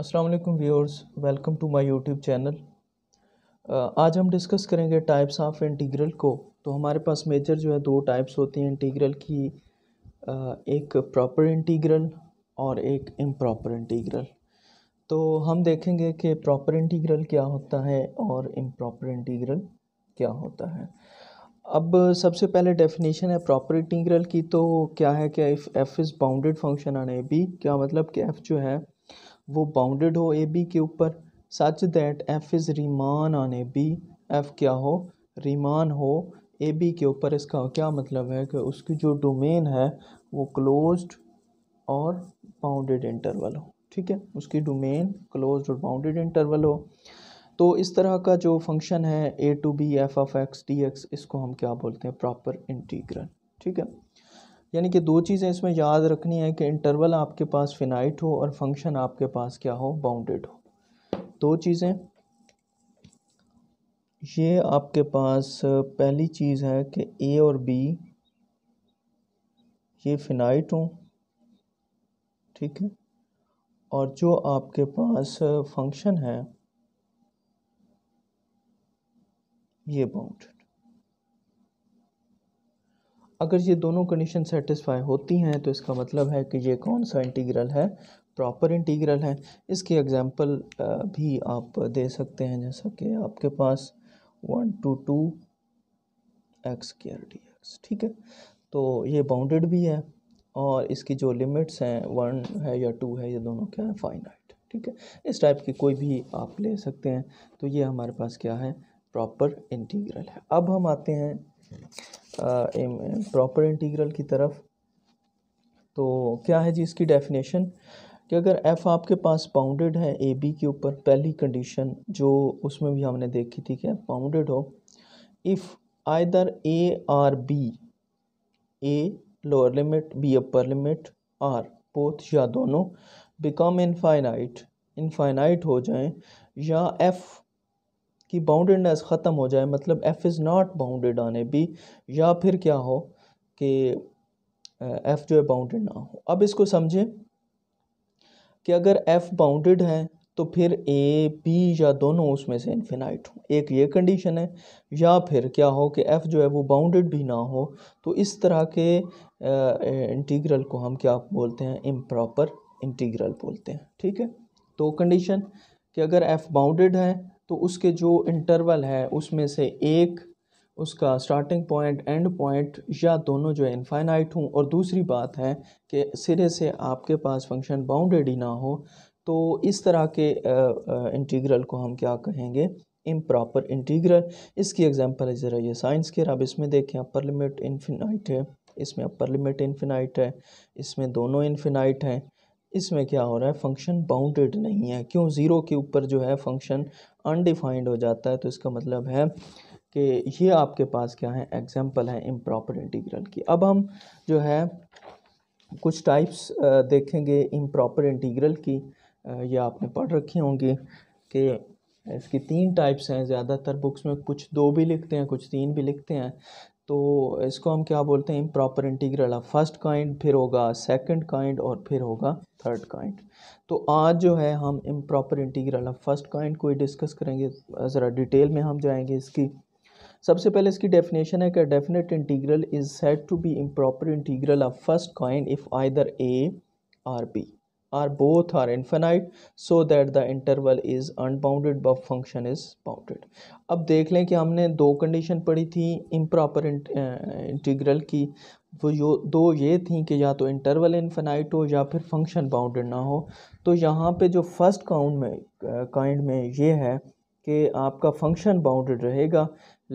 अस्सलाम वालेकुम viewers welcome to my YouTube channel आज हम डिस्कस करेंगे टाइप्स ऑफ इंटीग्रल को तो हमारे पास मेजर जो है दो टाइप्स होती हैं इंटीग्रल की uh, एक प्रॉपर इंटीग्रल और एक इम्प्रॉपर इंटीग्रल तो हम देखेंगे कि प्रॉपर इंटीग्रल क्या होता है और इम्प्रॉपर इंटीग्रल क्या होता है अब सबसे पहले डेफिनेशन है प्रॉपर इंटीग्रल की तो क्या है कि if f is bounded function on a b क्या मतलब कि एफ़ जो है वो बाउंडेड हो ए बी के ऊपर such that f is Riemann on a b f क्या हो रीमान हो ए बी के ऊपर इसका क्या मतलब है कि उसकी जो डोमेन है वो क्लोज्ड और बाउंडेड इंटरवल हो ठीक है उसकी डोमेन क्लोज्ड और बाउंडेड इंटरवल हो तो इस तरह का जो फंक्शन है a to b f of x d x इसको हम क्या बोलते हैं प्रॉपर इंटीग्रल ठीक है यानी कि दो चीज़ें इसमें याद रखनी है कि इंटरवल आपके पास फिनाइट हो और फंक्शन आपके पास क्या हो बाउंडेड हो दो चीज़ें ये आपके पास पहली चीज़ है कि ए और बी ये फिनाइट हो ठीक है और जो आपके पास फंक्शन है ये बाउंड अगर ये दोनों कंडीशन सेटिस्फाई होती हैं तो इसका मतलब है कि ये कौन सा इंटीग्रल है प्रॉपर इंटीग्रल है इसके एग्जांपल भी आप दे सकते हैं जैसा कि आपके पास one to two x square d x ठीक है तो ये बाउंडेड भी है और इसकी जो लिमिट्स हैं वन है या टू है ये दोनों क्या है फाइनाइट ठीक है इस टाइप की कोई भी आप ले सकते हैं तो ये हमारे पास क्या है प्रॉपर इंटीग्रल है अब हम आते हैं प्रॉपर इंटीग्रल की तरफ तो क्या है जी इसकी डेफिनेशन कि अगर एफ़ आपके पास बाउंडेड है ए बी के ऊपर पहली कंडीशन जो उसमें भी हमने देखी थी कि बाउंडेड हो if either a or b a lower limit b upper limit or both या दोनों बिकम इनफाइनाइट इनफाइनाइट हो जाएं या एफ़ कि बाउंडेडनेस ख़त्म हो जाए मतलब f is not bounded on a b या फिर क्या हो कि एफ़ जो है बाउंडेड ना हो अब इसको समझें कि अगर एफ़ बाउंडेड है तो फिर ए बी या दोनों उसमें से इन्फिनाइट हो एक ये कंडीशन है या फिर क्या हो कि एफ़ जो है वो बाउंडेड भी ना हो तो इस तरह के इंटीग्रल को हम क्या बोलते हैं इम्प्रॉपर इंटीग्रल बोलते हैं ठीक है तो कंडीशन कि अगर एफ़ बाउंडेड है तो उसके जो इंटरवल है उसमें से एक उसका स्टार्टिंग पॉइंट एंड पॉइंट या दोनों जो इनफाइनाइट हों और दूसरी बात है कि सिरे से आपके पास फंक्शन बाउंडेड ही ना हो तो इस तरह के इंटीग्रल को हम क्या कहेंगे इम प्रॉपर इंटीग्रल इसकी एग्जांपल है ज़रा ये साइंस के अब इसमें देखें अपर लिमिट इन्फिनाइट है इसमें अपर लिमिट इन्फिनाइट है इसमें दोनों इन्फिनाइट हैं इसमें क्या हो रहा है फंक्शन बाउंडेड नहीं है क्यों ज़ीरो के ऊपर जो है फंक्शन अनडिफाइंड हो जाता है तो इसका मतलब है कि ये आपके पास क्या है एग्जाम्पल है इम्प्रॉपर इंटीग्रल की अब हम जो है कुछ टाइप्स देखेंगे इम्प्रॉपर इंटीग्रल की ये आपने पढ़ रखी होंगी कि इसकी तीन टाइप्स हैं ज़्यादातर बुक्स में कुछ दो भी लिखते हैं कुछ तीन भी लिखते हैं तो इसको हम क्या बोलते हैं improper integral of first kind फिर होगा सेकंड काइंड और फिर होगा थर्ड काइंड तो आज जो है हम improper integral of first kind को ही डिस्कस करेंगे ज़रा डिटेल में हम जाएंगे इसकी सबसे पहले इसकी डेफिनेशन है कि definite integral is said to be improper integral of first kind if either a or b are both are infinite so that the interval is unbounded but function is bounded अब देख लें कि हमने दो condition पढ़ी थी improper integral की वो जो दो ये थी कि या तो इंटरवल इन्फेनाइट हो या फिर फंक्शन बाउंडेड ना हो तो यहाँ पे जो फर्स्ट काउंट में काइंड में ये है कि आपका फंक्शन बाउंडेड रहेगा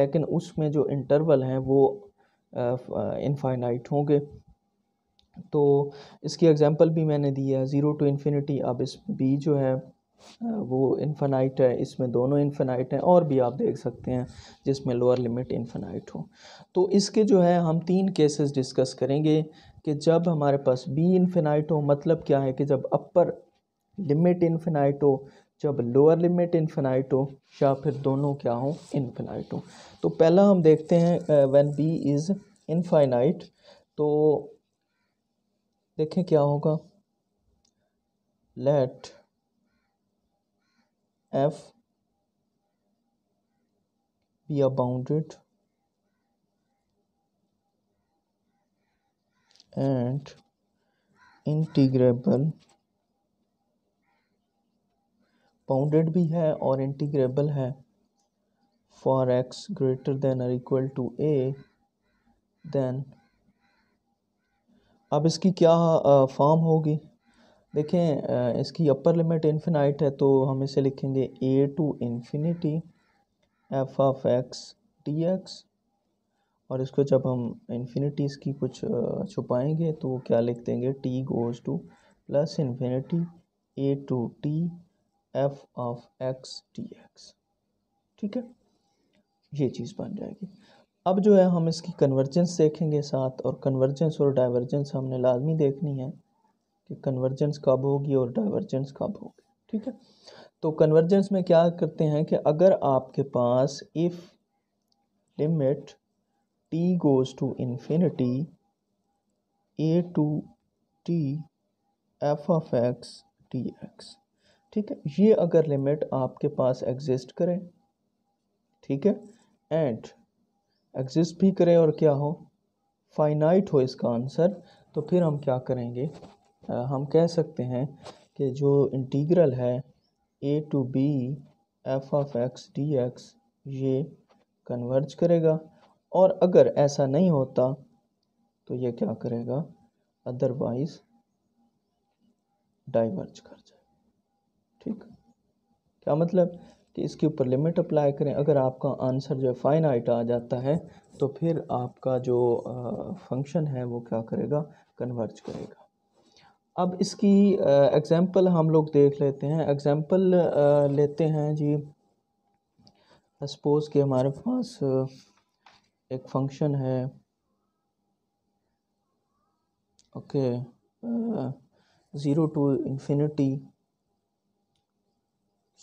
लेकिन उसमें जो इंटरवल हैं वो इनफाइनाइट होंगे तो इसकी एग्ज़ाम्पल भी मैंने दी है ज़ीरो टू इन्फिनिटी अब इस बी जो है वो इन्फेनाइट है इसमें दोनों इन्फेनाइट हैं और भी आप देख सकते हैं जिसमें लोअर लिमिट इन्फेनाइट हो तो इसके जो है हम तीन केसेस डिस्कस करेंगे कि जब हमारे पास बी इन्फेनाइट हो मतलब क्या है कि जब अपर लिमिट इन्फेनाइट हो जब लोअर लिमिट इन्फेनाइट हो या फिर दोनों क्या हो इन्फेनाइट हो तो पहला हम देखते हैं वन बी इज़ इनफाइनाइट तो देखें क्या होगा let f be a bounded and integrable bounded भी है और इंटीग्रेबल है फॉर एक्स ग्रेटर देन और इक्वल टू ए देन अब इसकी क्या फॉर्म होगी देखें इसकी अपर लिमिट इन्फिनाइट है तो हम इसे लिखेंगे a to infinity f of x d x और इसको जब हम इन्फिनिटी इसकी कुछ छुपाएंगे तो क्या लिख देंगे t goes to plus infinity a to t f of x d x ठीक है ये चीज़ बन जाएगी अब जो है हम इसकी कन्वर्जेंस देखेंगे साथ और कन्वर्जेंस और डाइवर्जेंस हमने लाजमी देखनी है कि कन्वर्जेंस कब होगी और डाइवर्जेंस कब होगी ठीक है तो कन्वर्जेंस में क्या करते हैं कि अगर आपके पास if limit t goes to infinity a to t f of x d x ठीक है ये अगर लिमिट आपके पास एग्जिस्ट करें ठीक है एंड एग्जिस्ट भी करे और क्या हो फाइनाइट हो इसका आंसर तो फिर हम क्या करेंगे आ, हम कह सकते हैं कि जो इंटीग्रल है a to b f of x d x ये कन्वर्ज करेगा और अगर ऐसा नहीं होता तो ये क्या करेगा अदरवाइज डाइवर्ज कर जाए ठीक क्या मतलब कि इसके ऊपर लिमिट अप्लाई करें अगर आपका आंसर जो है फाइनाइट आ जाता है तो फिर आपका जो फंक्शन है वो क्या करेगा कन्वर्ज करेगा अब इसकी एग्ज़ाम्पल हम लोग देख लेते हैं एग्ज़ाम्पल लेते हैं जी सपोज़ कि हमारे पास एक फंक्शन है okay zero to infinity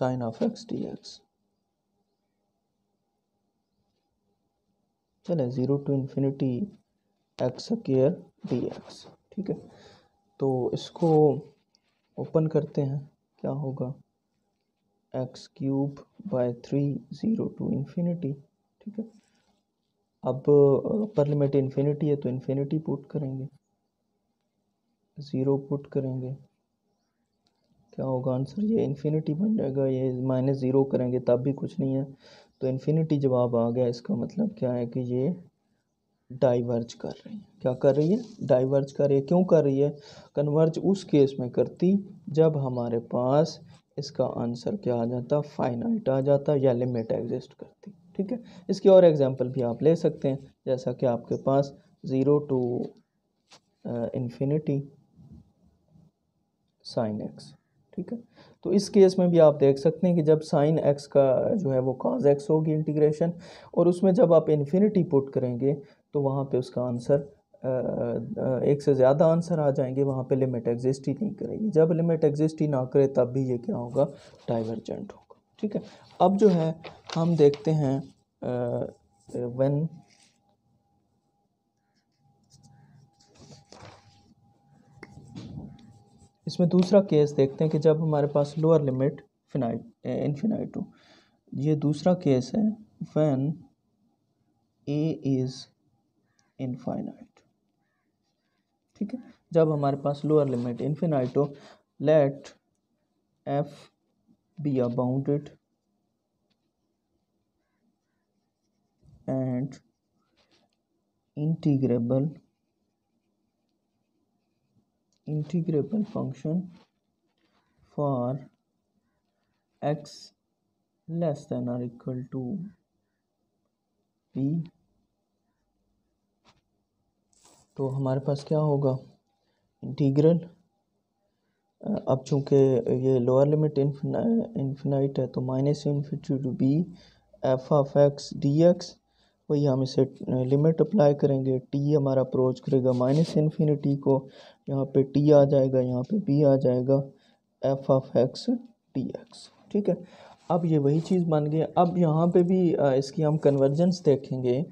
sine of x d x चले zero to infinity x square d x ठीक है तो इसको ओपन करते हैं क्या होगा x cube by three zero to infinity ठीक है अब अपर लिमिट इन्फिनिटी है तो इन्फिनिटी पुट करेंगे ज़ीरो पुट करेंगे क्या होगा आंसर ये इन्फिनिटी बन जाएगा ये माइनस ज़ीरो करेंगे तब भी कुछ नहीं है तो इन्फिनिटी जवाब आ गया इसका मतलब क्या है कि ये डाइवर्ज कर रही है क्या कर रही है डाइवर्ज कर रही है क्यों कर रही है कन्वर्ज उस केस में करती जब हमारे पास इसका आंसर क्या आ जाता फाइनाइट आ जाता या लिमिट एग्जिस्ट करती ठीक है इसके और एग्जांपल भी आप ले सकते हैं जैसा कि आपके पास zero to infinity sine x ठीक है तो इस केस में भी आप देख सकते हैं कि जब साइन एक्स का जो है वो कॉज एक्स होगी इंटीग्रेशन और उसमें जब आप इन्फिनिटी पुट करेंगे तो वहाँ पे उसका आंसर एक से ज़्यादा आंसर आ जाएंगे वहाँ पे लिमिट एग्जिस्ट ही नहीं करेगी जब लिमिट एग्जिस्ट ही ना करे तब भी ये क्या होगा डाइवर्जेंट होगा ठीक है अब जो है हम देखते हैं वन इसमें दूसरा केस देखते हैं कि जब हमारे पास लोअर लिमिट फिनाइट इनफिनाइट हो ये दूसरा केस है व्हेन ए इज़ इनफाइनाइट ठीक है जब हमारे पास लोअर लिमिट इनफिनाइट हो let f be a bounded and integrable integrable function for x less than or equal to b तो हमारे पास क्या होगा इंटीग्रल अब चूंकि ये लोअर लिमिट इन्फिनाइट है तो minus infinity to b f of x d x वही हम इसे लिमिट अप्लाई करेंगे टी हमारा अप्रोच करेगा माइनस इन्फिनिटी को यहाँ पे टी आ जाएगा यहाँ पे बी आ जाएगा f of x d x ठीक है अब ये वही चीज़ बन गई अब यहाँ पे भी इसकी हम कन्वर्जेंस देखेंगे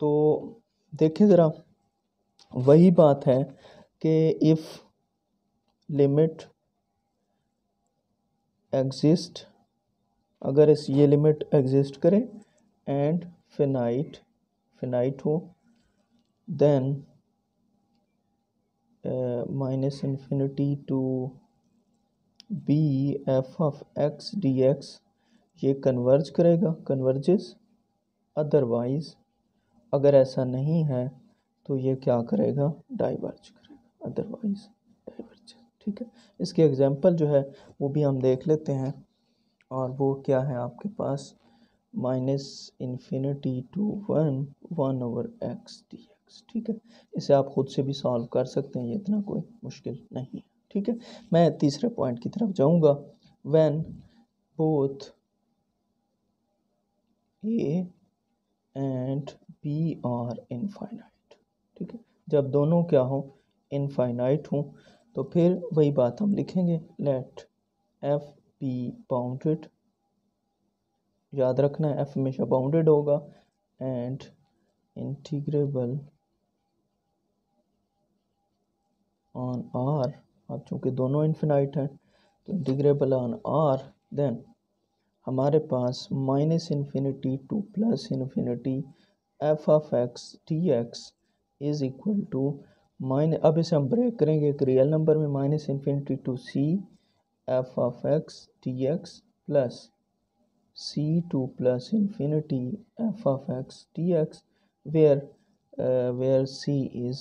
तो देखिए ज़रा वही बात है कि इफ़ लिमिट एग्जिस्ट अगर इस ये लिमिट एग्जिस्ट करे एंड फिनाइट फिनाइट हो then minus infinity to b f of x d x ये कन्वर्ज करेगा कन्वर्जेस अदरवाइज अगर ऐसा नहीं है तो ये क्या करेगा डाइवर्ज करेगा अदरवाइज डाइवर्ज ठीक है इसके एग्जांपल जो है वो भी हम देख लेते हैं और वो क्या है आपके पास minus infinity to one one over x d x ठीक है इसे आप खुद से भी सॉल्व कर सकते हैं ये इतना कोई मुश्किल नहीं है ठीक है मैं तीसरे पॉइंट की तरफ जाऊंगा when both a and b are infinite ठीक है जब दोनों क्या हों इनफाइनाइट हो तो फिर वही बात हम लिखेंगे लेट एफ पी बाउंडेड याद रखना है एफ हमेशा बाउंडेड होगा एंड इंटीग्रेबल ऑन आर अब चूंकि दोनों इन्फिनाइट हैं तो इंटीग्रेबल ऑन आर देन हमारे पास minus infinity to plus infinity f of x d x is equal to minus अब इसे हम ब्रेक करेंगे एक रियल नंबर में minus infinity to c f of x d x plus c to plus infinity f of x dx where uh, where c is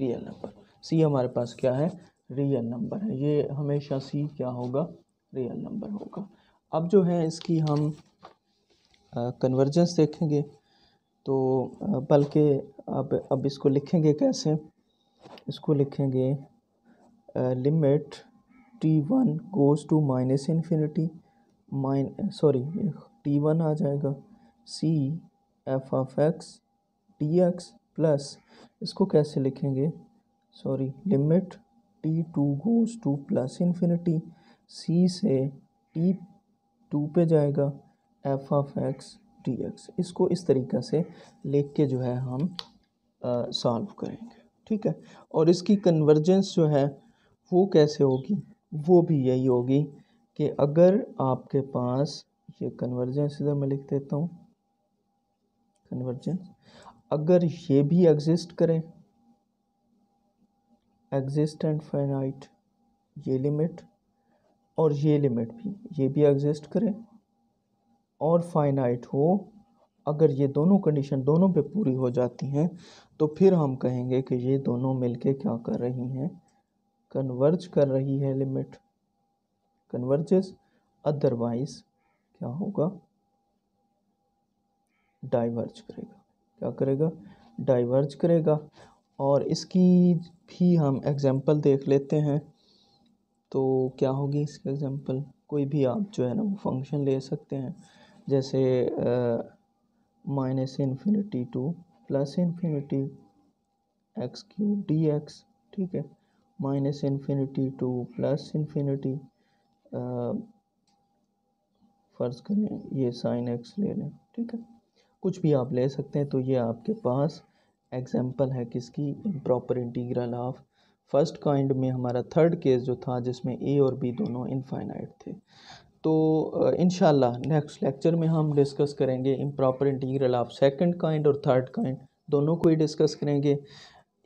real number c हमारे पास क्या है रियल नंबर है ये हमेशा सी क्या होगा रियल नंबर होगा अब जो है इसकी हम कन्वर्जेंस uh, देखेंगे तो uh, बल्कि अब अब इसको लिखेंगे कैसे इसको लिखेंगे limit t one goes to minus infinity minus sorry t one आ जाएगा c f of x d x plus इसको कैसे लिखेंगे sorry limit t two goes to plus infinity c से टी टू पे जाएगा f of x d x इसको इस तरीक़े से लिख के जो है हम सॉल्व करेंगे ठीक है और इसकी कन्वर्जेंस जो है वो कैसे होगी वो भी यही होगी कि अगर आपके पास ये कन्वर्जेंस इधर मैं लिख देता हूँ कन्वर्जेंस अगर ये भी एग्जिस्ट करें एग्जिस्ट एंड फाइनाइट ये लिमिट और ये लिमिट भी ये भी एग्जिस्ट करें और फाइनाइट हो अगर ये दोनों कंडीशन दोनों पे पूरी हो जाती हैं तो फिर हम कहेंगे कि ये दोनों मिलके क्या कर रही हैं कन्वर्ज कर रही है लिमिट कन्वर्जेस अदरवाइज क्या होगा डाइवर्ज करेगा क्या करेगा डाइवर्ज करेगा और इसकी भी हम एग्ज़ाम्पल देख लेते हैं तो क्या होगी इसकी एग्ज़ाम्पल कोई भी आप जो है ना वो फंक्शन ले सकते हैं जैसे minus infinity to plus infinity x cube d x ठीक है minus infinity to plus infinity फ़र्ज़ करें ये साइन एक्स ले लें ठीक है कुछ भी आप ले सकते हैं तो ये आपके पास एग्जांपल है किसकी improper integral of first kind में हमारा थर्ड केस जो था जिसमें ए और बी दोनों इनफाइनाइट थे तो इन नेक्स्ट लेक्चर में हम डिस्कस करेंगे improper integral of second kind और थर्ड काइंड दोनों को ही डिस्कस करेंगे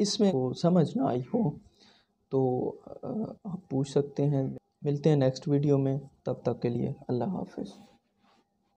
इसमें समझ ना आई हो तो आप पूछ सकते हैं मिलते हैं नेक्स्ट वीडियो में तब तक के लिए अल्लाह हाफ़िज़